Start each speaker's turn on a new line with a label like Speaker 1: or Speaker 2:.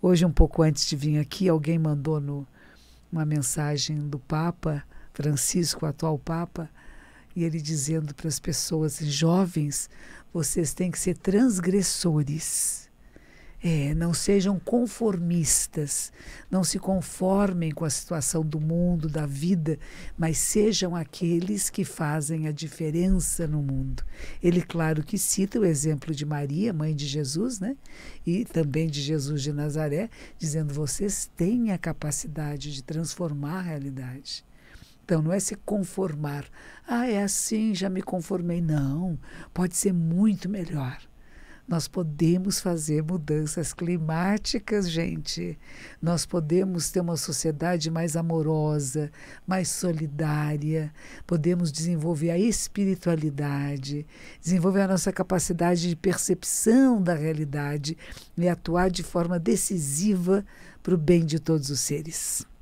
Speaker 1: Hoje, um pouco antes de vir aqui, alguém mandou no, uma mensagem do Papa Francisco, o atual Papa, e ele dizendo para as pessoas jovens: vocês têm que ser transgressores. É, não sejam conformistas, não se conformem com a situação do mundo, da vida, mas sejam aqueles que fazem a diferença no mundo. Ele, claro, que cita o exemplo de Maria, mãe de Jesus, né? e também de Jesus de Nazaré, dizendo: vocês têm a capacidade de transformar a realidade. Então, não é se conformar. Ah, é assim, já me conformei. Não, pode ser muito melhor. Nós podemos fazer mudanças climáticas, gente. Nós podemos ter uma sociedade mais amorosa, mais solidária. Podemos desenvolver a espiritualidade, desenvolver a nossa capacidade de percepção da realidade e atuar de forma decisiva para o bem de todos os seres.